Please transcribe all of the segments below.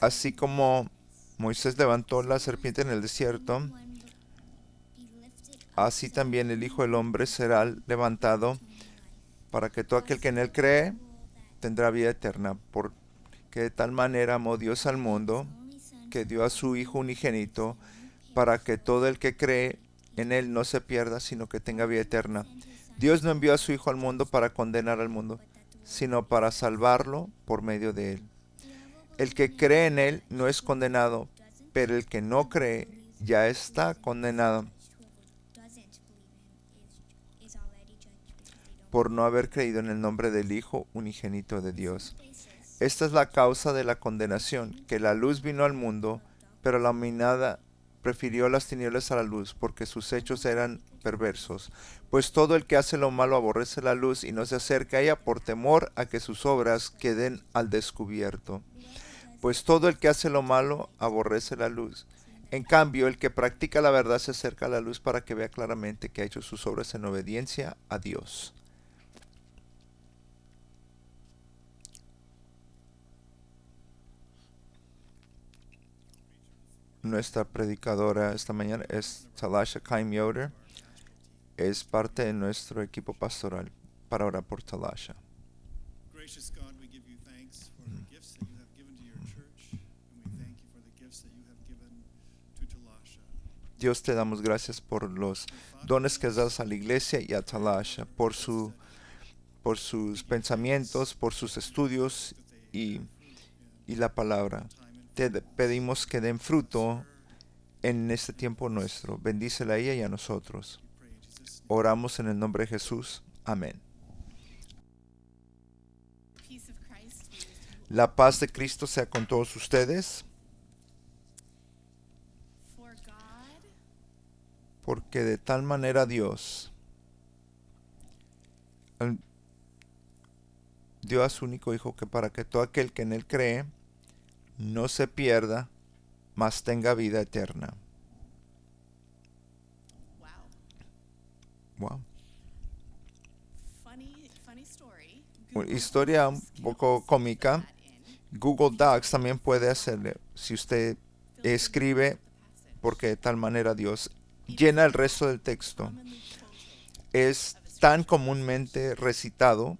Así como Moisés levantó la serpiente en el desierto, así también el Hijo del Hombre será levantado para que todo aquel que en él cree tendrá vida eterna, porque de tal manera amó Dios al mundo que dio a su Hijo unigénito para que todo el que cree en él no se pierda, sino que tenga vida eterna. Dios no envió a su Hijo al mundo para condenar al mundo, sino para salvarlo por medio de él. El que cree en Él no es condenado, pero el que no cree ya está condenado por no haber creído en el nombre del Hijo unigénito de Dios. Esta es la causa de la condenación, que la luz vino al mundo, pero la minada prefirió las tinieblas a la luz, porque sus hechos eran perversos. Pues todo el que hace lo malo aborrece la luz y no se acerca a ella por temor a que sus obras queden al descubierto pues todo el que hace lo malo aborrece la luz. En cambio, el que practica la verdad se acerca a la luz para que vea claramente que ha hecho sus obras en obediencia a Dios. Nuestra predicadora esta mañana es Talasha Kaim Yoder. Es parte de nuestro equipo pastoral para orar por Talasha. Dios te damos gracias por los dones que has dado a la iglesia y a Talasha, por, su, por sus pensamientos, por sus estudios y, y la palabra. Te pedimos que den fruto en este tiempo nuestro. Bendícela a ella y a nosotros. Oramos en el nombre de Jesús. Amén. La paz de Cristo sea con todos ustedes. porque de tal manera Dios Dios su único Hijo que para que todo aquel que en Él cree no se pierda, mas tenga vida eterna. Wow. historia un poco cómica. Google Docs también puede hacerle si usted escribe porque de tal manera Dios llena el resto del texto. Es tan comúnmente recitado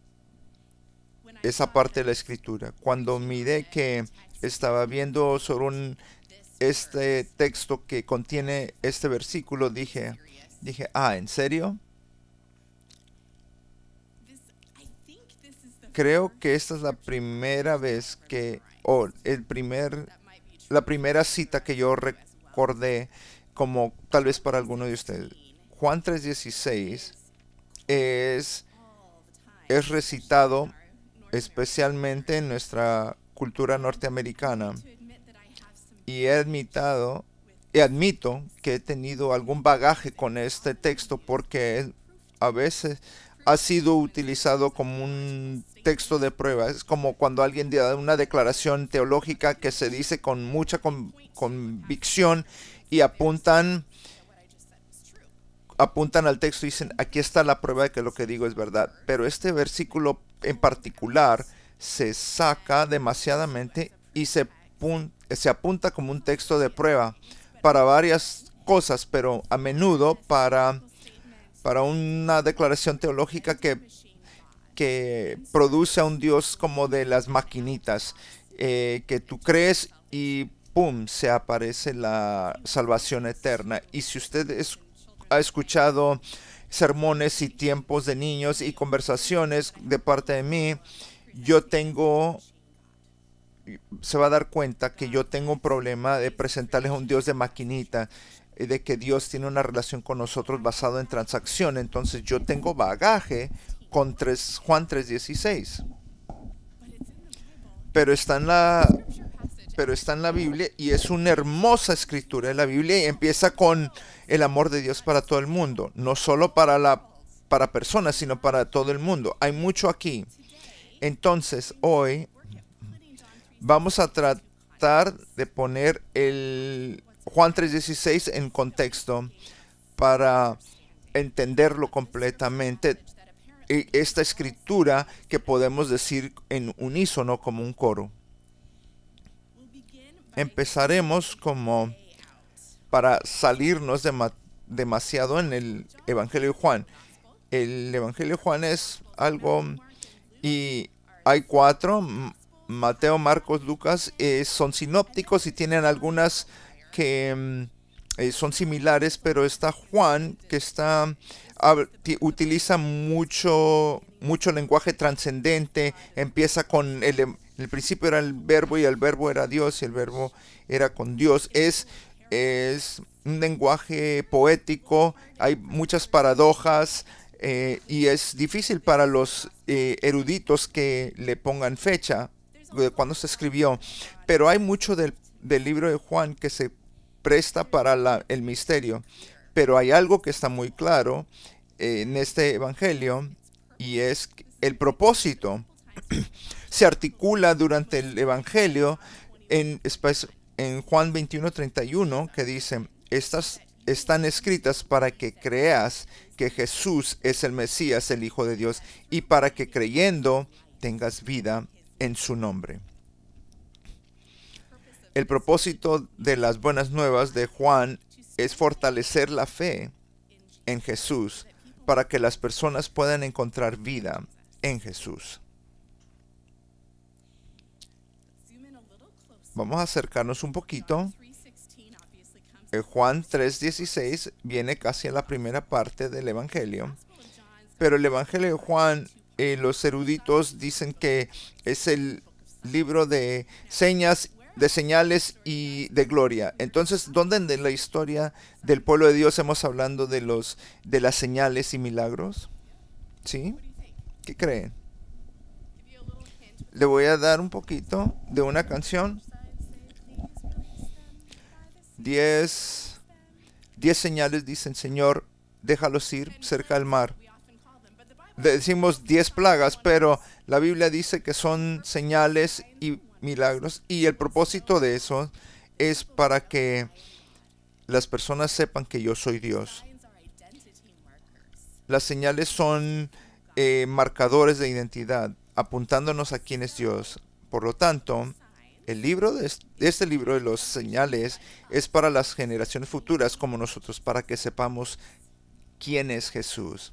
esa parte de la escritura. Cuando miré que estaba viendo sobre este texto que contiene este versículo, dije, dije, ah, ¿en serio? Creo que esta es la primera vez que, o el primer, la primera cita que yo recordé como tal vez para alguno de ustedes. Juan 3.16 es, es recitado especialmente en nuestra cultura norteamericana y he admitado y admito que he tenido algún bagaje con este texto porque a veces ha sido utilizado como un texto de prueba. Es como cuando alguien da una declaración teológica que se dice con mucha convicción y apuntan apuntan al texto y dicen, aquí está la prueba de que lo que digo es verdad. Pero este versículo en particular se saca demasiadamente y se, se apunta como un texto de prueba para varias cosas, pero a menudo para, para una declaración teológica que, que produce a un Dios como de las maquinitas, eh, que tú crees y se aparece la salvación eterna. Y si usted ha escuchado sermones y tiempos de niños y conversaciones de parte de mí, yo tengo se va a dar cuenta que yo tengo un problema de presentarles a un Dios de maquinita, eh, de que Dios tiene una relación con nosotros basado en transacción. Entonces yo tengo bagaje con 3, Juan 3.16. Pero está en la pero está en la Biblia y es una hermosa escritura de la Biblia y empieza con el amor de Dios para todo el mundo, no solo para la para personas, sino para todo el mundo. Hay mucho aquí. Entonces, hoy vamos a tratar de poner el Juan 3:16 en contexto para entenderlo completamente e, esta escritura que podemos decir en unísono como un coro empezaremos como para salirnos de demasiado en el Evangelio de Juan. El Evangelio de Juan es algo y hay cuatro, Mateo, Marcos, Lucas, eh, son sinópticos y tienen algunas que mm, eh, son similares, pero está Juan que está utiliza mucho mucho lenguaje trascendente, empieza con el, el, principio era el verbo y el verbo era Dios y el verbo era con Dios. Es, es un lenguaje poético, hay muchas paradojas eh, y es difícil para los eh, eruditos que le pongan fecha de eh, cuando se escribió, pero hay mucho del, libro de Juan que se presta para la, el misterio. Pero hay algo que está muy claro en este Evangelio y es el propósito se articula durante el Evangelio en, en Juan 31, que dice, estas están escritas para que creas que Jesús es el Mesías, el Hijo de Dios, y para que creyendo tengas vida en su nombre. El propósito de las buenas nuevas de Juan es fortalecer la fe en Jesús para que las personas puedan encontrar vida en Jesús. Vamos a acercarnos un poquito. El eh, Juan 3:16 viene casi a la primera parte del Evangelio. Pero el Evangelio de Juan, eh, los eruditos dicen que es el libro de señas de señales y de gloria. Entonces, ¿dónde en la historia del pueblo de Dios hemos hablando de los de las señales y milagros? ¿Sí? ¿Qué creen? Le voy a dar un poquito de una canción. Diez 10 señales dicen, "Señor, déjalos ir cerca del mar." decimos diez plagas, pero la Biblia dice que son señales y milagros y el propósito de eso es para que las personas sepan que yo soy Dios. Las señales son eh, marcadores de identidad, apuntándonos a quién es Dios. Por lo tanto, el libro de este libro de los señales es para las generaciones futuras como nosotros, para que sepamos quién es Jesús.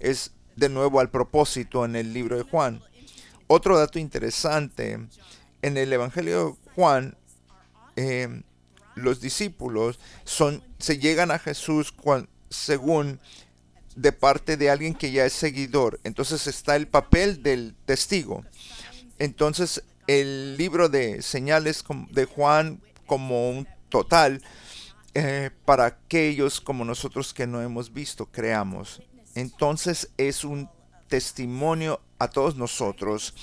Es de nuevo al propósito en el libro de Juan. Otro dato interesante en el Evangelio de Juan, em, los discípulos son, se llegan a Jesús según de parte de alguien que ya es seguidor. Entonces está el papel del testigo. Entonces el libro de señales de Juan como un total eh, para aquellos como nosotros que no hemos visto, creamos. Entonces es un testimonio a todos nosotros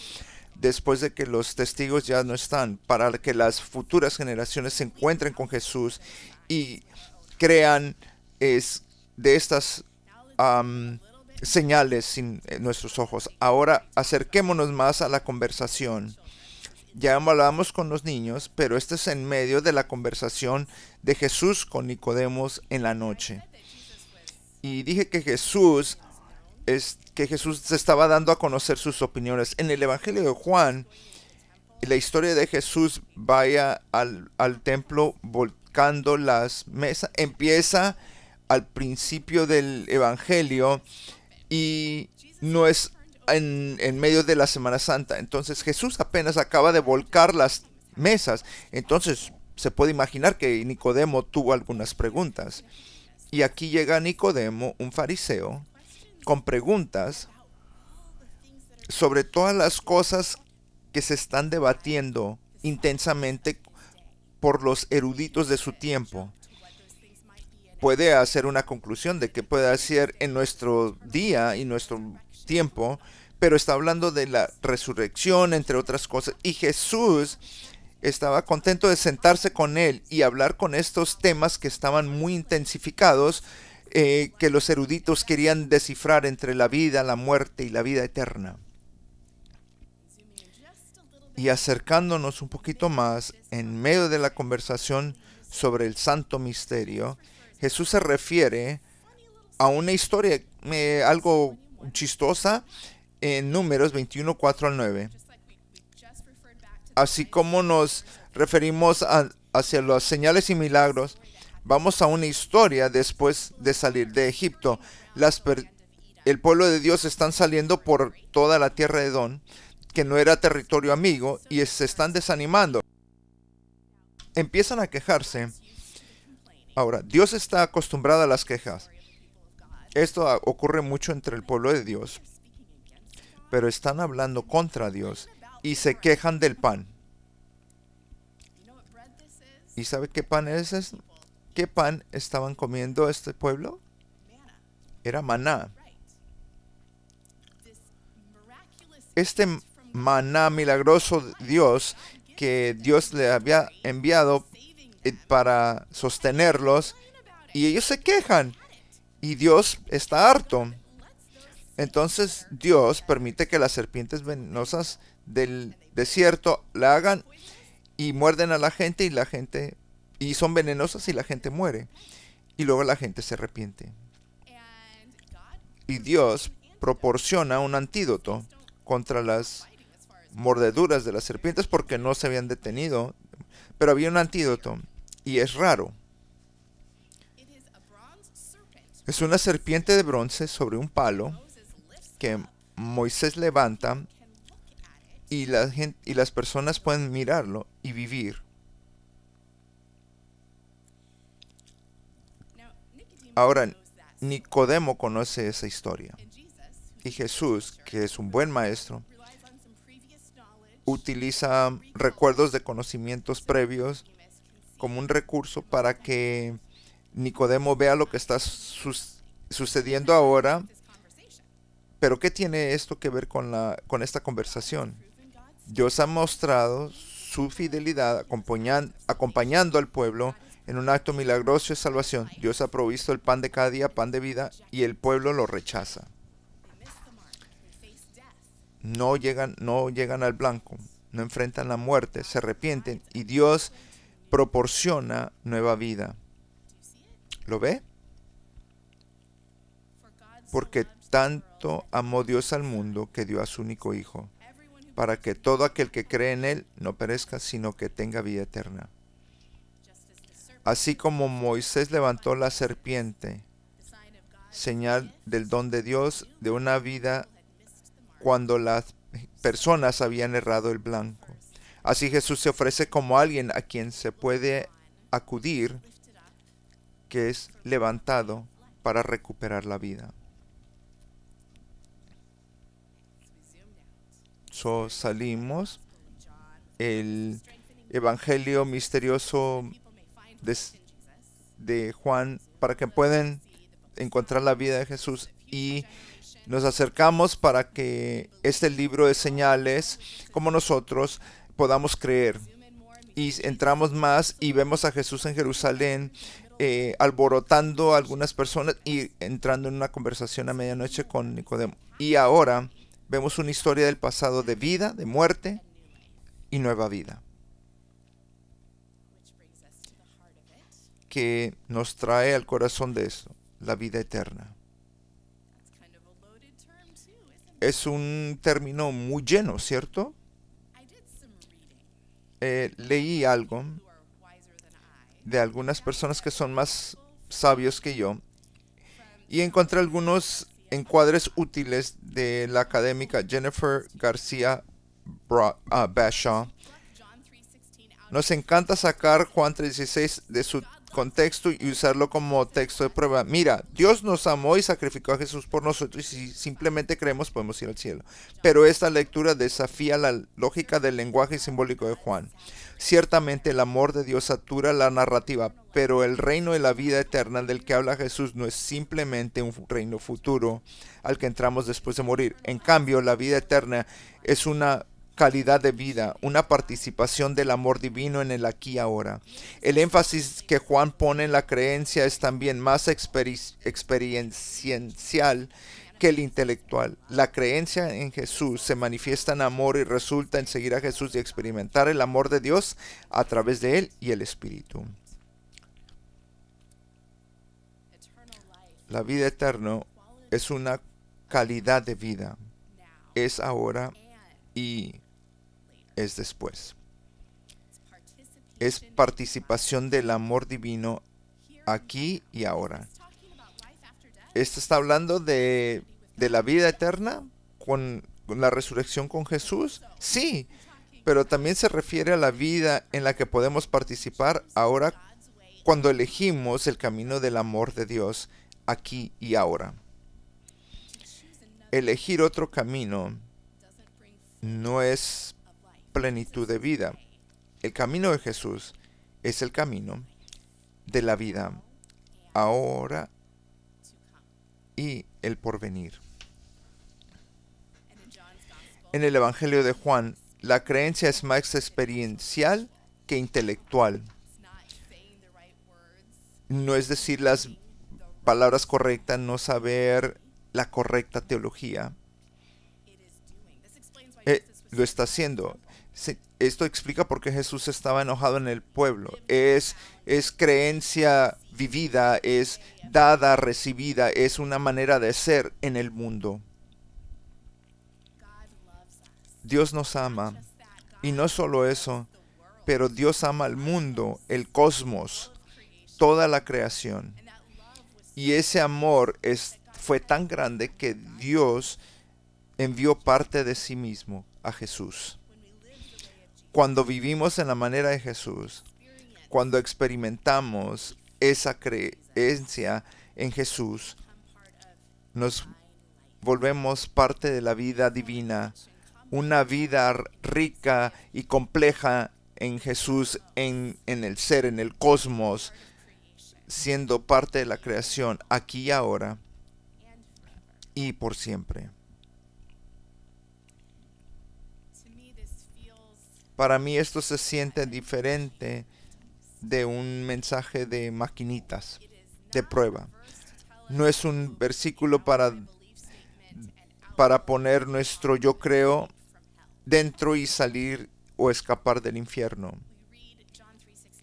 después de que los testigos ya no están, para que las futuras generaciones se encuentren con Jesús y crean es, de estas señales sin nuestros ojos. Ahora acerquémonos más a la conversación. Ya hablamos con los niños, pero este es en medio de la conversación de Jesús con Nicodemos en la noche. Y dije que Jesús es que Jesús se estaba dando a conocer sus opiniones. En el Evangelio de Juan, la historia de Jesús vaya al, templo volcando las mesas, empieza al principio del Evangelio y no es en, en, medio de la Semana Santa. Entonces Jesús apenas acaba de volcar las mesas. Entonces se puede imaginar que Nicodemo tuvo algunas preguntas. Y aquí llega Nicodemo, un fariseo, con preguntas sobre todas las cosas que se están debatiendo intensamente por los eruditos de su tiempo. Puede hacer una conclusión de que puede hacer en nuestro día y nuestro tiempo, pero está hablando de la resurrección, entre otras cosas. Y Jesús estaba contento de sentarse con él y hablar con estos temas que estaban muy intensificados eh, que los eruditos querían descifrar entre la vida, la muerte y la vida eterna. Y acercándonos un poquito más, en medio de la conversación sobre el santo misterio, Jesús se refiere a una historia eh, algo chistosa en números 21, 4 al 9. Así como nos referimos hacia las señales y milagros, Vamos a una historia después de salir de Egipto. el pueblo de Dios están saliendo por toda la tierra de don, que no era territorio amigo, y se están desanimando. Empiezan a quejarse. Ahora, Dios está acostumbrado a las quejas. Esto ocurre mucho entre el pueblo de Dios. Pero están hablando contra Dios y se quejan del pan. ¿Y sabe qué pan es? ¿Qué pan estaban comiendo este pueblo? Era maná. Este maná milagroso de Dios que Dios le había enviado eh, para sostenerlos y ellos se quejan y Dios está harto. Entonces Dios permite que las serpientes venenosas del desierto la hagan y muerden a la gente y la gente y son venenosas y la gente muere. Y luego la gente se arrepiente. Y Dios proporciona un antídoto contra las mordeduras de las serpientes porque no se habían detenido, pero había un antídoto y es raro. Es una serpiente de bronce sobre un palo que Moisés levanta y, y las personas pueden mirarlo y vivir. Ahora, Nicodemo conoce esa historia. Y Jesús, que es un buen maestro, utiliza recuerdos de conocimientos previos como un recurso para que Nicodemo vea lo que está sucediendo ahora. Pero ¿qué tiene esto que ver con, la, con esta conversación? Dios ha mostrado su fidelidad acompañando al pueblo en un acto milagroso de salvación, Dios ha provisto el pan de cada día, pan de vida, y el pueblo lo rechaza. No llegan, no llegan al blanco, no enfrentan la muerte, se arrepienten y Dios proporciona nueva vida. ¿Lo ve? Porque tanto amó Dios al mundo que dio a su único Hijo, para que todo aquel que cree en Él no perezca, sino que tenga vida eterna. Así como Moisés levantó la serpiente, señal del don de Dios de una vida cuando las personas habían errado el blanco. Así Jesús se ofrece como alguien a quien se puede acudir, que es levantado para recuperar la vida. So, salimos. El Evangelio misterioso de, Juan para que puedan encontrar la vida de Jesús y nos acercamos para que este libro de señales, como nosotros, podamos creer. Y entramos más y vemos a Jesús en Jerusalén eh, alborotando a algunas personas y entrando en una conversación a medianoche con Nicodemo. Y ahora vemos una historia del pasado de vida, de muerte y nueva vida. que nos trae al corazón de eso, la vida eterna. Es un término muy lleno, ¿cierto? Eh, leí algo de algunas personas que son más sabios que yo y encontré algunos encuadres útiles de la académica Jennifer García ah, Bashaw. Nos encanta sacar Juan 3.16 de su contexto y usarlo como texto de prueba. Mira, Dios nos amó y sacrificó a Jesús por nosotros y si simplemente creemos podemos ir al cielo. Pero esta lectura desafía la lógica del lenguaje simbólico de Juan. Ciertamente el amor de Dios satura la narrativa, pero el reino de la vida eterna del que habla Jesús no es simplemente un reino futuro al que entramos después de morir. En cambio, la vida eterna es una calidad de vida, una participación del amor divino en el aquí y ahora. El énfasis que Juan pone en la creencia es también más experiencial que el intelectual. La creencia en Jesús se manifiesta en amor y resulta en seguir a Jesús y experimentar el amor de Dios a través de Él y el Espíritu. La vida eterna es una calidad de vida. Es ahora y es después. Es participación del amor divino aquí y ahora. Esto está hablando de, la vida eterna con, con la resurrección con Jesús. Sí, pero también se refiere a la vida en la que podemos participar ahora cuando elegimos el camino del amor de Dios aquí y ahora. Elegir otro camino no es plenitud de vida. El camino de Jesús es el camino de la vida ahora y el porvenir. En el Evangelio de Juan, la creencia es más experiencial que intelectual. No es decir las palabras correctas, no saber la correcta teología. Eh, lo está haciendo esto explica por qué Jesús estaba enojado en el pueblo. Es, es creencia vivida, es dada, recibida, es una manera de ser en el mundo. Dios nos ama. Y no solo eso, pero Dios ama al mundo, el cosmos, toda la creación. Y ese amor es, fue tan grande que Dios envió parte de sí mismo a Jesús. Cuando vivimos en la manera de Jesús, cuando experimentamos esa creencia en Jesús, nos volvemos parte de la vida divina, una vida rica y compleja en Jesús, en, el ser, en el cosmos, siendo parte de la creación aquí y ahora y por siempre. Para mí esto se siente diferente de un mensaje de maquinitas, de prueba. No es un versículo para, para poner nuestro yo creo dentro y salir o escapar del infierno.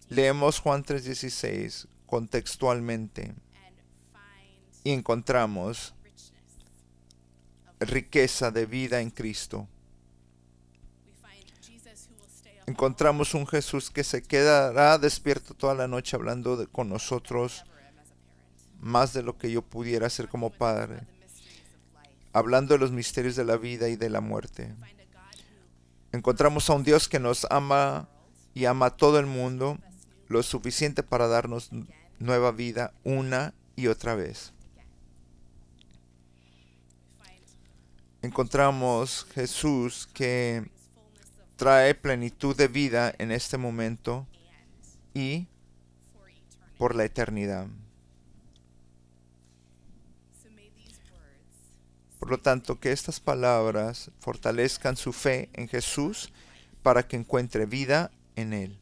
Leemos Juan 3:16 contextualmente y encontramos riqueza de vida en Cristo encontramos un Jesús que se quedará despierto toda la noche hablando con nosotros más de lo que yo pudiera hacer como padre, hablando de los misterios de la vida y de la muerte. Encontramos a un Dios que nos ama y ama a todo el mundo lo suficiente para darnos nueva vida una y otra vez. Encontramos Jesús que trae plenitud de vida en este momento y por la eternidad. Por lo tanto, que estas palabras fortalezcan su fe en Jesús para que encuentre vida en Él.